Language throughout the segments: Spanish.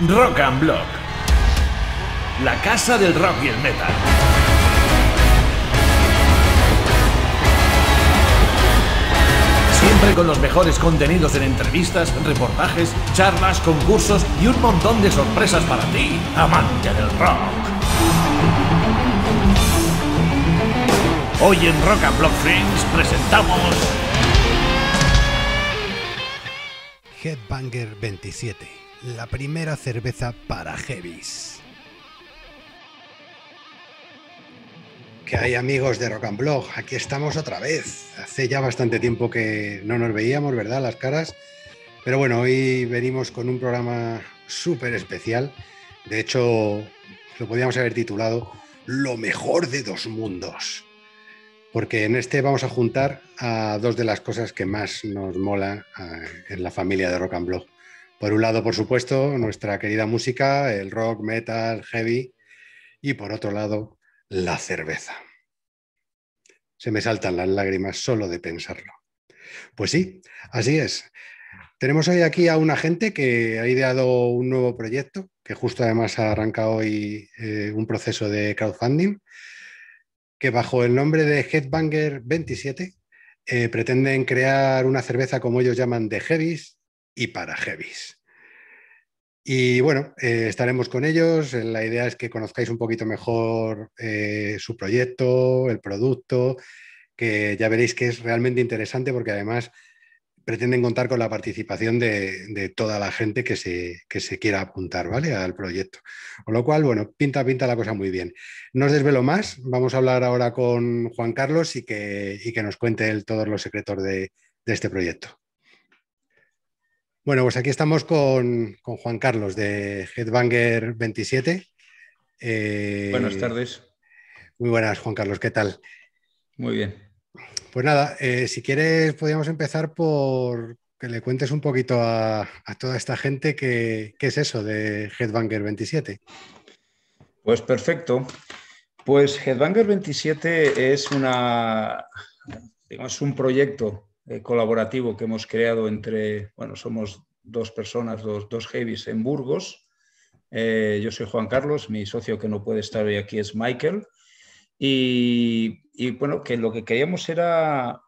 Rock and Block. La casa del rock y el metal. Siempre con los mejores contenidos en entrevistas, reportajes, charlas, concursos y un montón de sorpresas para ti, amante del rock. Hoy en Rock and Block Friends presentamos Headbanger 27 la primera cerveza para heavies. Que hay amigos de Rock and Blog, aquí estamos otra vez. Hace ya bastante tiempo que no nos veíamos, ¿verdad? Las caras. Pero bueno, hoy venimos con un programa súper especial. De hecho, lo podríamos haber titulado Lo mejor de dos mundos. Porque en este vamos a juntar a dos de las cosas que más nos mola eh, en la familia de Rock and Blog, por un lado, por supuesto, nuestra querida música, el rock, metal, heavy, y por otro lado, la cerveza. Se me saltan las lágrimas solo de pensarlo. Pues sí, así es. Tenemos hoy aquí a una gente que ha ideado un nuevo proyecto, que justo además ha arranca hoy eh, un proceso de crowdfunding, que bajo el nombre de Headbanger 27 eh, pretenden crear una cerveza como ellos llaman de heavies, y para heavies. Y bueno, eh, estaremos con ellos. Eh, la idea es que conozcáis un poquito mejor eh, su proyecto, el producto, que ya veréis que es realmente interesante porque además pretenden contar con la participación de, toda la gente que se, se, quiera apuntar ¿vale? al proyecto. Con lo cual, bueno, pinta, pinta la cosa muy bien. No os desvelo más, vamos a hablar ahora con Juan Carlos y que, que nos cuente él todos los secretos de este proyecto. Bueno, pues aquí estamos con, Juan Carlos de Headbanger 27. Eh, buenas tardes. Muy buenas, Juan Carlos, ¿qué tal? Muy bien. Pues nada, eh, si quieres podríamos empezar por que le cuentes un poquito a, toda esta gente qué es eso de Headbanger 27. Pues perfecto. Pues Headbanger 27 es una, digamos, un proyecto eh, colaborativo que hemos creado entre, bueno, somos dos personas, dos, dos heavies en Burgos. Eh, yo soy Juan Carlos, mi socio que no puede estar hoy aquí es Michael. Y, bueno, que lo que queríamos era,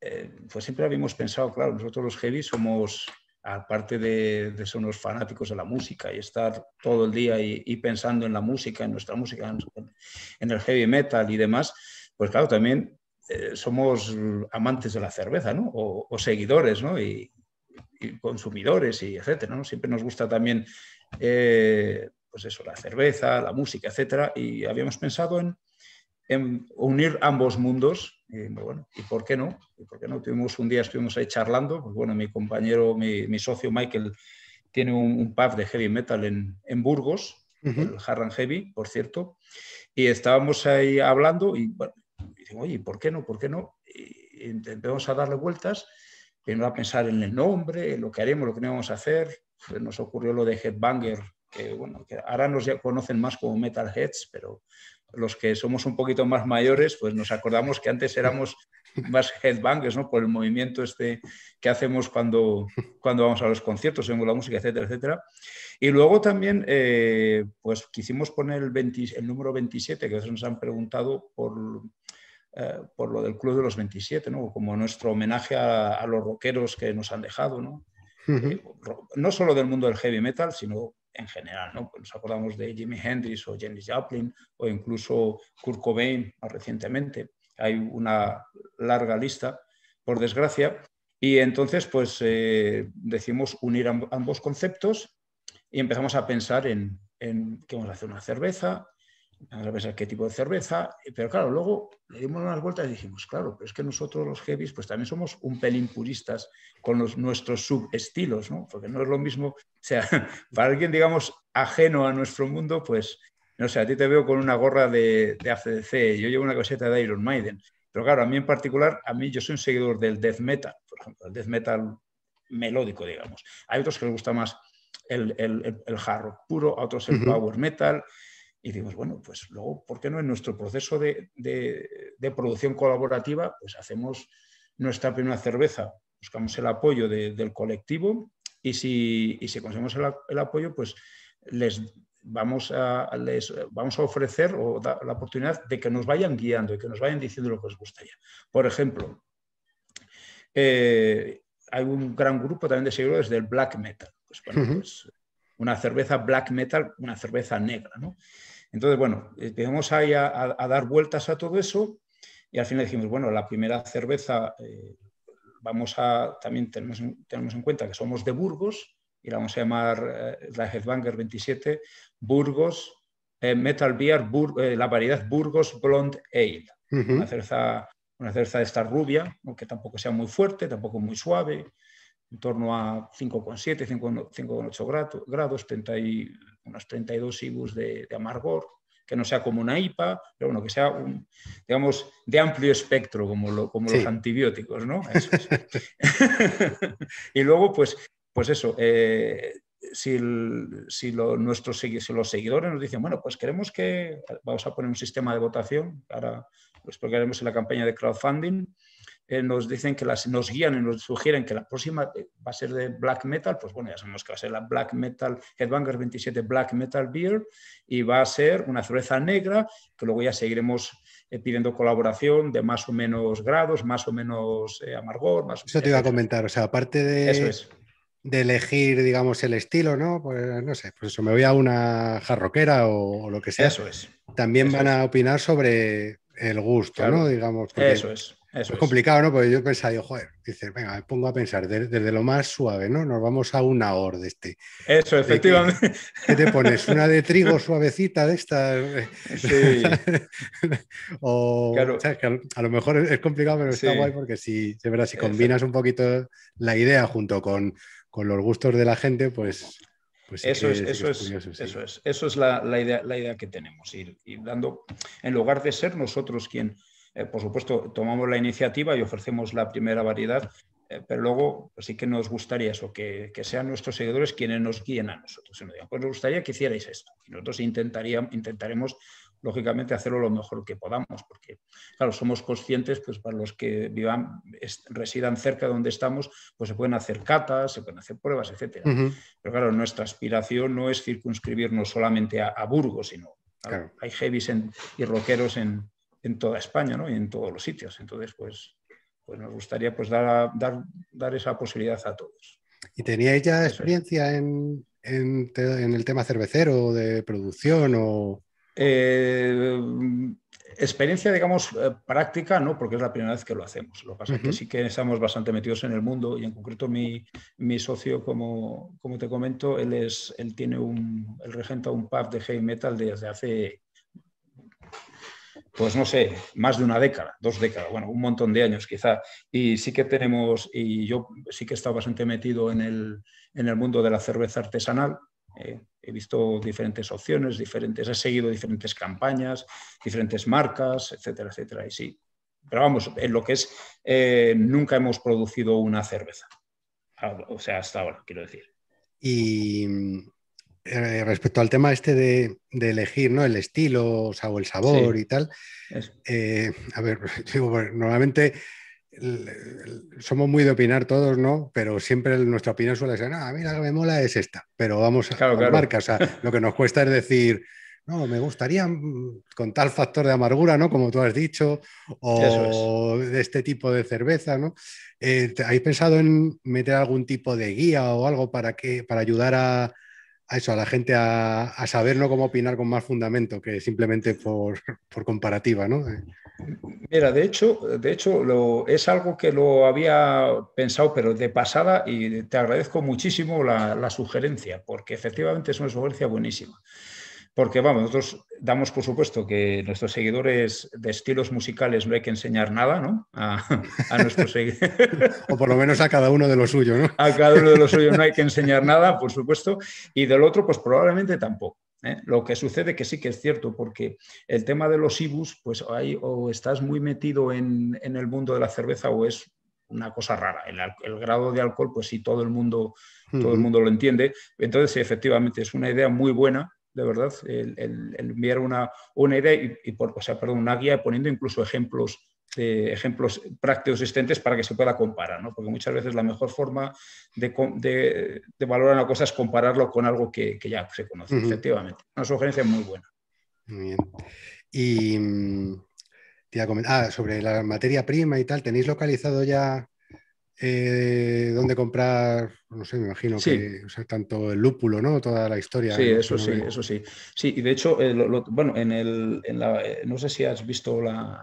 eh, pues siempre habíamos pensado, claro, nosotros los heavies somos, aparte de, ser unos fanáticos de la música y estar todo el día y, pensando en la música, en nuestra música, en el heavy metal y demás, pues claro, también eh, somos amantes de la cerveza, ¿no? O, seguidores, ¿no? Y, consumidores, y etcétera, ¿no? Siempre nos gusta también, eh, pues eso, la cerveza, la música, etcétera, y habíamos pensado en, unir ambos mundos, y por qué no? ¿Y no? Tuvimos un día, estuvimos ahí charlando, pues bueno, mi compañero, mi, socio Michael tiene un, pub de heavy metal en, Burgos, el Harran Heavy, por cierto, y estábamos ahí hablando y bueno, oye, ¿por qué no? ¿Por qué no? Intentemos a darle vueltas, primero a pensar en el nombre, en lo que haremos, lo que no vamos a hacer. Pues nos ocurrió lo de Headbanger, que, bueno, ahora nos ya conocen más como Metalheads, pero los que somos un poquito más mayores, pues nos acordamos que antes éramos más headbangers, ¿no? Por el movimiento este que hacemos cuando, cuando vamos a los conciertos, vemos la música, etcétera, etcétera. Y luego también, eh, pues quisimos poner el, el número 27, que a veces nos han preguntado por eh, por lo del Club de los 27, como nuestro homenaje a, los rockeros que nos han dejado, ¿no? Eh, no solo del mundo del heavy metal, sino en general. ¿no? Pues nos acordamos de Jimi Hendrix o Janis Joplin o incluso Kurt Cobain más recientemente. Hay una larga lista, por desgracia. Y entonces, pues eh, decimos unir ambos conceptos y empezamos a pensar en, en que vamos a hacer una cerveza a ver qué tipo de cerveza, pero claro, luego le dimos unas vueltas y dijimos, claro, pero es que nosotros los heavies pues también somos un pelín puristas con los, nuestros subestilos, ¿no? Porque no es lo mismo, o sea, para alguien, digamos, ajeno a nuestro mundo, pues, no sé, a ti te veo con una gorra de, de ACDC, yo llevo una coseta de Iron Maiden, pero claro, a mí en particular, a mí yo soy un seguidor del death metal, por ejemplo, el death metal melódico, digamos. Hay otros que les gusta más el, el, el, hard rock puro, otros el power metal, y dijimos, bueno, pues luego, ¿por qué no en nuestro proceso de, producción colaborativa, pues hacemos nuestra primera cerveza, buscamos el apoyo del colectivo y si, conseguimos el, apoyo, pues les vamos a, les vamos a ofrecer o la oportunidad de que nos vayan guiando y que nos vayan diciendo lo que les gustaría. Por ejemplo, eh, hay un gran grupo también de seguidores del black metal. Pues, pues, una cerveza black metal, una cerveza negra, ¿no? Entonces, bueno, empezamos ahí a, dar vueltas a todo eso y al final dijimos, bueno, la primera cerveza eh, vamos a, también tenemos, en cuenta que somos de Burgos y la vamos a llamar la Headbanger 27, Burgos eh, Metal Beer, eh, la variedad Burgos Blonde Ale, una, cerveza, una cerveza de esta rubia, aunque tampoco sea muy fuerte, tampoco muy suave, en torno a 5,7, 5,8 grados, 30 y unos 32 IBUs de, de amargor, que no sea como una IPA, pero bueno, que sea un, digamos, de amplio espectro, como, como los antibióticos, ¿no? y luego, pues, pues eso, eh, si, si, los seguidores nos dicen, bueno, pues queremos que, vamos a poner un sistema de votación, ahora lo pues, explicaremos en la campaña de crowdfunding, eh, nos dicen que las, nos guían y nos sugieren que la próxima eh, va a ser de black metal, pues bueno, ya sabemos que va a ser la black metal Headbangers 27 Black Metal Beer y va a ser una cerveza negra que luego ya seguiremos eh, pidiendo colaboración de más o menos grados, más o menos amargor. Más, Eso te iba a comentar, o sea, aparte de... Eso es de elegir, digamos, el estilo, ¿no? Pues no sé, pues eso, me voy a una jarroquera o, lo que sea. Eso es. También van a opinar sobre el gusto, ¿no? Digamos. Eso es es complicado, ¿no? Porque yo pensaba, joder, dices, venga, me pongo a pensar desde, lo más suave, ¿no? Nos vamos a una hora de este. Eso, efectivamente. ¿Qué, te pones? ¿Una de trigo suavecita de esta? Sí. o, claro. ¿sabes? a, lo mejor es complicado, pero está guay porque si, si combinas un poquito la idea junto con, los gustos de la gente, pues... pues eso, es, eso, es, eso es, la, la, idea, que tenemos, ir, ir, dando, en lugar de ser nosotros quien, eh, por supuesto, tomamos la iniciativa y ofrecemos la primera variedad, eh, pero luego sí que nos gustaría eso, que, sean nuestros seguidores quienes nos guíen a nosotros. Nos pues nos gustaría que hicierais esto. Y nosotros intentaríamos intentaremos, lógicamente, hacerlo lo mejor que podamos, porque, claro, somos conscientes, pues para los que vivan, residan cerca de donde estamos, pues se pueden hacer catas, se pueden hacer pruebas, etc. Pero claro, nuestra aspiración no es circunscribirnos solamente a, Burgos, sino hay heavies y rockeros en, en toda España ¿no? y en todos los sitios. Entonces, pues, pues nos gustaría pues, dar, dar, dar esa posibilidad a todos. ¿Y teníais ya experiencia en, el tema cervecero, de producción o...? Eh, experiencia, digamos, eh, práctica, no, porque es la primera vez que lo hacemos. Lo que pasa es que sí que estamos bastante metidos en el mundo y en concreto mi, socio, como, como te comento, él, es, él tiene un, él regenta un pub de heavy metal desde hace pues no sé, más de una década, dos décadas, bueno, un montón de años quizá. Y sí que tenemos, y yo sí que he estado bastante metido en el, mundo de la cerveza artesanal. Eh, he visto diferentes opciones, diferentes, he seguido diferentes campañas, diferentes marcas, etcétera, etcétera. Y sí, pero vamos, en lo que es, eh, nunca hemos producido una cerveza. Ah, o sea, hasta ahora, quiero decir. Y eh, respecto al tema este de, elegir ¿no? el estilo o, el sabor y tal, eh, a ver, pues, normalmente somos muy de opinar todos, ¿no? Pero siempre nuestra opinión suele ser, a ah, mira, la que me mola es esta, pero vamos a la marcas. lo que nos cuesta es decir, no, me gustaría mm, con tal factor de amargura, ¿no? Como tú has dicho, o de este tipo de cerveza, ¿no? Eh, ¿Habéis pensado en meter algún tipo de guía o algo para, que, para ayudar a, a eso, a la gente a, saber no cómo opinar con más fundamento que simplemente por, comparativa, ¿no? Eh. Mira, de hecho, de hecho lo, es algo que lo había pensado, pero de pasada, y te agradezco muchísimo la, la sugerencia, porque efectivamente es una sugerencia buenísima porque vamos, nosotros damos por supuesto que nuestros seguidores de estilos musicales no hay que enseñar nada, ¿no? A, nuestros seguidores. o por lo menos a cada uno de los suyos, ¿no? a cada uno de los suyos no hay que enseñar nada, por supuesto, y del otro, pues probablemente tampoco. ¿eh? Lo que sucede que sí que es cierto, porque el tema de los IBUs, pues ahí o estás muy metido en, el mundo de la cerveza o es una cosa rara. El, el, grado de alcohol, pues sí, todo el mundo, todo el mundo lo entiende. Entonces, efectivamente, es una idea muy buena de verdad, el, enviar una, una idea y, o sea, perdón, una guía poniendo incluso ejemplos eh, ejemplos prácticos existentes para que se pueda comparar, ¿no? porque muchas veces la mejor forma de, valorar una cosa es compararlo con algo que, ya se conoce, efectivamente. Una sugerencia muy buena. Muy bien. Y mm, ah, sobre la materia prima y tal, ¿tenéis localizado ya eh, dónde comprar, no sé, me imagino que tanto el lúpulo, ¿no? Toda la historia. Sí, eso sí, eso sí. Sí, y de hecho, eh, bueno, en el, en la, eh, no sé si has visto la,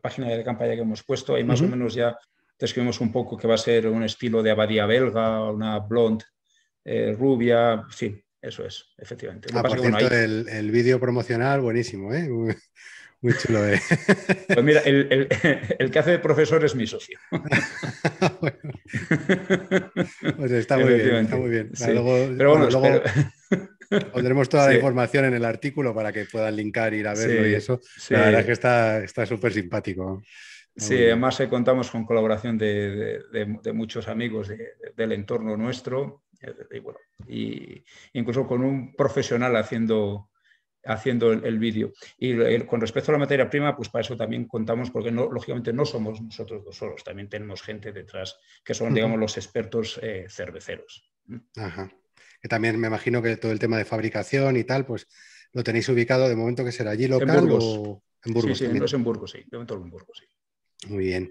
página de la campaña que hemos puesto, ahí más o menos ya describimos un poco que va a ser un estilo de abadía belga, una blonde eh, rubia, sí, eso es, efectivamente. ah, el, el vídeo promocional, buenísimo, ¿eh? Muy chulo, eh. Pues mira, el, que hace de profesor es mi socio. Pues está muy bien, está muy bien. pero bueno, luego... Pondremos toda la información en el artículo para que puedan linkar, ir a verlo y eso. La verdad es que está súper simpático. Sí, además eh, contamos con colaboración de, muchos amigos del entorno nuestro eh, y, bueno, incluso con un profesional haciendo haciendo el, vídeo. Y eh, con respecto a la materia prima, pues para eso también contamos, porque no, lógicamente no somos nosotros dos solos, también tenemos gente detrás que son, digamos, los expertos eh, cerveceros. ¿Mm? Ajá. también me imagino que todo el tema de fabricación y tal, pues lo tenéis ubicado de momento que será allí local o en Burgos. Sí, sí, en Burgos, sí, de momento en Burgos, sí. Muy bien.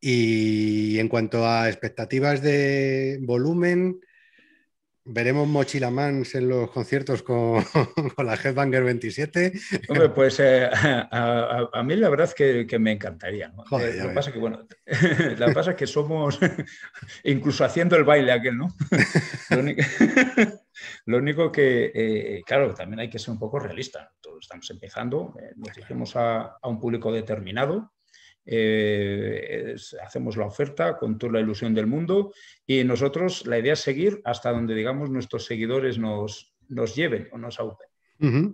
Y en cuanto a expectativas de volumen, veremos mans en los conciertos con, la Headbanger 27. Hombre, pues eh, a, mí la verdad que, me encantaría. Eh, lo pasa que, bueno, la pasa es que somos, incluso haciendo el baile aquel, ¿no? lo, único, que, eh, claro, también hay que ser un poco realista. estamos empezando, nos dirigimos a, a un público determinado eh, hacemos la oferta con toda la ilusión del mundo y nosotros la idea es seguir hasta donde, digamos, nuestros seguidores nos, nos lleven o nos aúpen.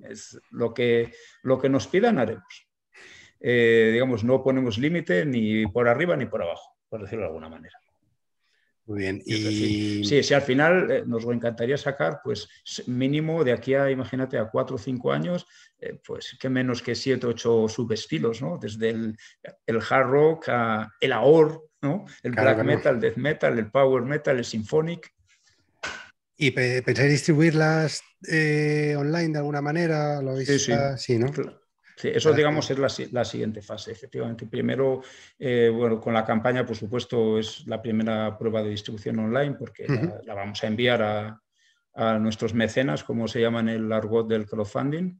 Es lo que, lo que nos pidan haremos. Eh, digamos, no ponemos límite ni por arriba ni por abajo, por decirlo de alguna manera. Muy bien. Y... Sí, sí, al final eh, nos encantaría sacar, pues mínimo de aquí a, imagínate, a cuatro o cinco años, eh, pues qué menos que siete, ocho subestilos, ¿no? Desde el, hard rock, a el AOR, ¿no? El black metal, el death metal, el power metal, el symphonic. ¿Y pensáis distribuirlas eh, online de alguna manera? ¿Lo habéis, sí, sí, ¿no? eso, digamos, es la, siguiente fase, efectivamente. Primero, eh, bueno, con la campaña, por supuesto, es la primera prueba de distribución online porque la, vamos a enviar a, nuestros mecenas, como se llama en el argot del crowdfunding.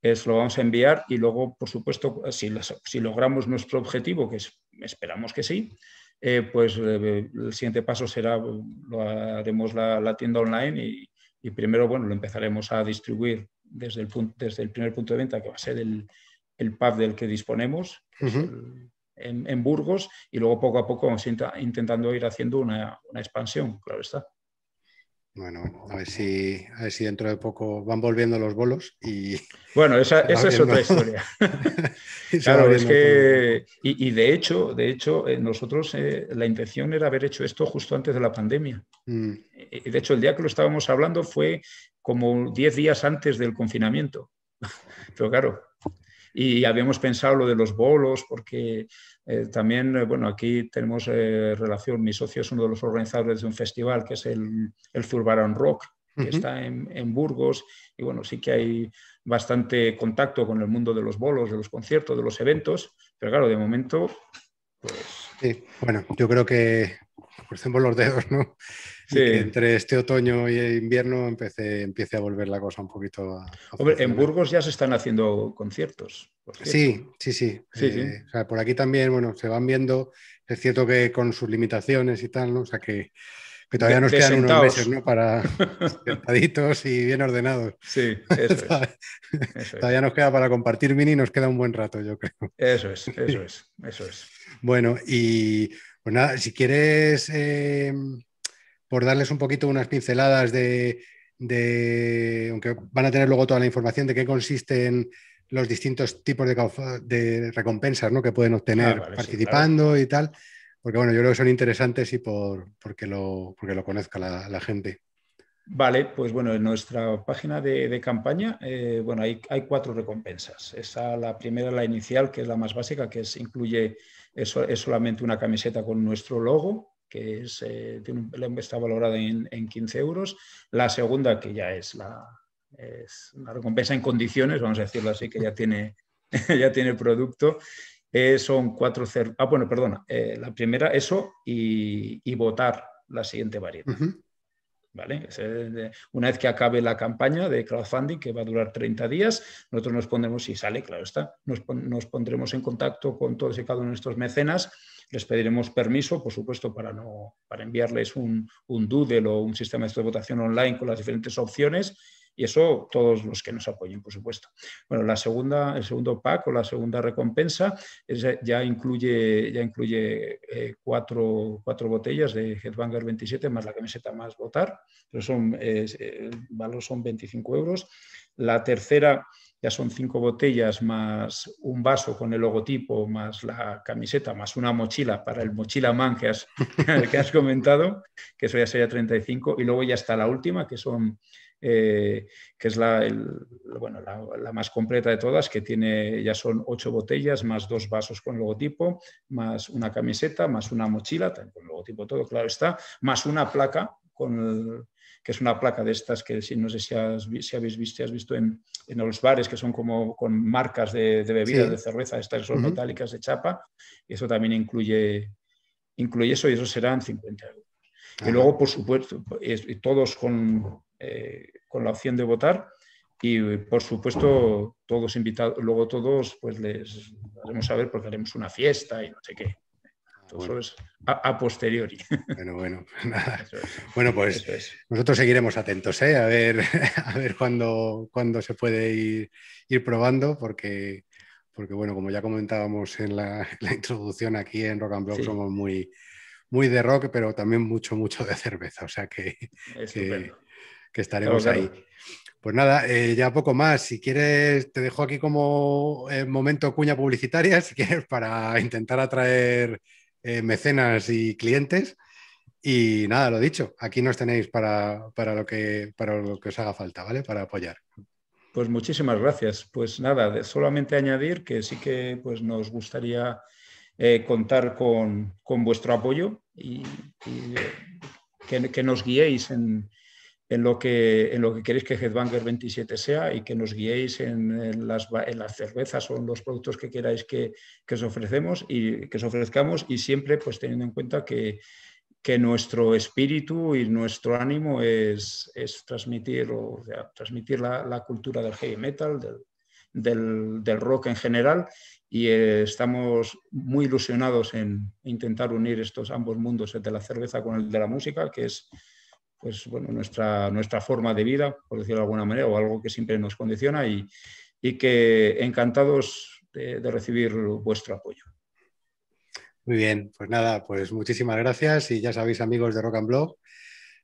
Eso lo vamos a enviar y luego, por supuesto, si, logramos nuestro objetivo, que esperamos que sí, eh, pues eh, el siguiente paso será, lo haremos la, tienda online y, y primero, bueno, lo empezaremos a distribuir desde el, primer punto de venta, que va a ser el, pub del que disponemos en, Burgos, y luego poco a poco vamos intentando ir haciendo una, expansión, claro está. Bueno, a ver, si, a ver si dentro de poco van volviendo los bolos y... Bueno, esa, es otra historia. claro, es que... Y, de hecho, de hecho eh, nosotros eh, la intención era haber hecho esto justo antes de la pandemia. Mm. Y de hecho, el día que lo estábamos hablando fue como 10 días antes del confinamiento. Pero claro, y habíamos pensado lo de los bolos, porque eh, también, eh, bueno, aquí tenemos eh, relación, mi socio es uno de los organizadores de un festival que es el, el Rock, que está en, Burgos, y bueno, sí que hay bastante contacto con el mundo de los bolos, de los conciertos, de los eventos, pero claro, de momento, pues bueno, yo creo que crucemos los dedos, ¿no? Sí. entre este otoño y invierno empecé, empiece a volver la cosa un poquito Hombre, en Burgos ya se están haciendo conciertos. Sí, sí, sí. Eh, o sea, por aquí también, bueno, se van viendo, es cierto que con sus limitaciones y tal, ¿no? O sea que todavía nos quedan unos meses, ¿no? Para sentaditos y bien ordenados. Sí, eso es. todavía nos queda para compartir mini, nos queda un buen rato, yo creo. Eso es, eso es, eso es. Bueno, y pues nada, si quieres, eh, por darles un poquito unas pinceladas de, aunque van a tener luego toda la información de qué consisten los distintos tipos de, recompensas que pueden obtener ah, participando y tal, porque bueno, yo creo que son interesantes y por, porque, lo, lo conozca la, gente. Vale, pues bueno, en nuestra página de, campaña, eh, bueno, hay, hay, cuatro recompensas. Esa, la primera, la inicial, que es la más básica, que es, incluye es, es solamente una camiseta con nuestro logo, que es, eh, está valorada en, 15 euros. La segunda, que ya es, la, una recompensa en condiciones, vamos a decirlo así, que ya tiene, ya tiene producto. Eh, son cuatro Ah, bueno, perdona. Eh, la primera, eso, y, votar la siguiente variedad. Una vez que acabe la campaña de crowdfunding, que va a durar 30 días, nosotros nos pondremos, si sale, claro está, nos, pondremos en contacto con todos y cada uno de nuestros mecenas, les pediremos permiso, por supuesto, para, no, para enviarles un, un doodle o un sistema de votación online con las diferentes opciones y eso todos los que nos apoyen, por supuesto. Bueno, la segunda, el segundo pack o la segunda recompensa eh, ya incluye, ya incluye eh, cuatro, botellas de Headbanger 27 más la camiseta más votar. Pero son, el valor son 25 euros. La tercera ya son cinco botellas más un vaso con el logotipo, más la camiseta, más una mochila para el mochila man que has comentado, que eso ya sería 35. Y luego ya está la última, que son eh, que es la, bueno, la, más completa de todas, que tiene ya son ocho botellas, más dos vasos con logotipo, más una camiseta, más una mochila, con logotipo todo, claro está, más una placa, con que es una placa de estas que si, no sé si, si habéis visto, has visto en, los bares, que son como con marcas de, bebidas, de cerveza, estas son metálicas de chapa, y eso también incluye, incluye eso, y eso serán 50 euros. Y luego, por supuesto, todos con, eh, con la opción de votar y por supuesto todos invitados, luego todos pues les haremos saber porque haremos una fiesta y no sé qué. a, posteriori. Bueno, bueno, pues nada. Bueno, pues nosotros seguiremos atentos, ¿eh? a ver, a ver cuándo, se puede ir, ir probando, porque, porque, bueno, como ya comentábamos en la, introducción aquí en Rock and Block somos muy, muy de rock, pero también mucho, mucho de cerveza. O sea que, que, estaremos ahí. Pues nada, eh, ya poco más. Si quieres, te dejo aquí como eh, momento cuña publicitaria, si quieres, para intentar atraer eh, mecenas y clientes. Y nada, lo dicho, aquí nos tenéis para, lo que, para lo que os haga falta, ¿vale? Para apoyar. Pues muchísimas gracias. Pues nada, solamente añadir que sí que pues, nos gustaría contar con, con, vuestro apoyo y, que, que, nos guiéis en, en lo que, en lo que queréis que Headbanger 27 sea y que nos guiéis en, en, las, en las, cervezas o en los productos que queráis que, que, os ofrecemos y que os ofrezcamos y siempre pues teniendo en cuenta que, que nuestro espíritu y nuestro ánimo es, es transmitir, o transmitir la, la, cultura del heavy metal, del, del, del rock en general y eh, estamos muy ilusionados en intentar unir estos ambos mundos, el de la cerveza con el de la música, que es pues, bueno, nuestra, nuestra forma de vida, por decirlo de alguna manera, o algo que siempre nos condiciona y, y que encantados de, recibir vuestro apoyo. Muy bien, pues nada, pues muchísimas gracias y ya sabéis amigos de Rock and Blog,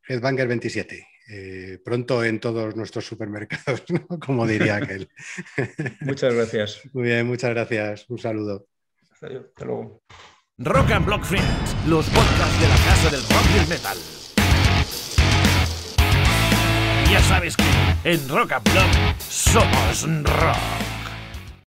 Headbanger 27. Eh, pronto en todos nuestros supermercados, como diría aquel. muchas gracias. Muy bien, muchas gracias. Un saludo. Hasta luego. Rock and Block Friends, los podcasts de la casa del rock metal ya sabes que en Rock somos rock.